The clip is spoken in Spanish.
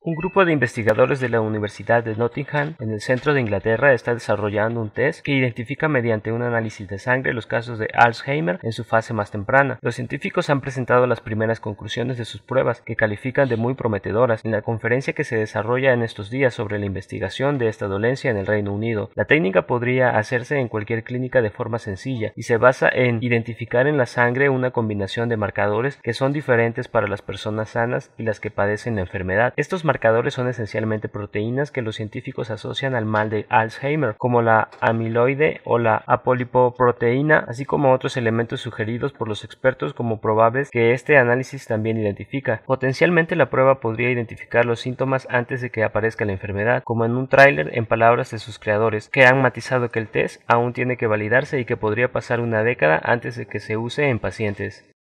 Un grupo de investigadores de la Universidad de Nottingham en el centro de Inglaterra está desarrollando un test que identifica mediante un análisis de sangre los casos de Alzheimer en su fase más temprana. Los científicos han presentado las primeras conclusiones de sus pruebas que califican de muy prometedoras en la conferencia que se desarrolla en estos días sobre la investigación de esta dolencia en el Reino Unido. La técnica podría hacerse en cualquier clínica de forma sencilla y se basa en identificar en la sangre una combinación de marcadores que son diferentes para las personas sanas y las que padecen la enfermedad. Estos marcadores son esencialmente proteínas que los científicos asocian al mal de Alzheimer, como la amiloide o la apolipoproteína, así como otros elementos sugeridos por los expertos como probables que este análisis también identifica. Potencialmente la prueba podría identificar los síntomas antes de que aparezca la enfermedad, como en un tráiler en palabras de sus creadores, que han matizado que el test aún tiene que validarse y que podría pasar una década antes de que se use en pacientes.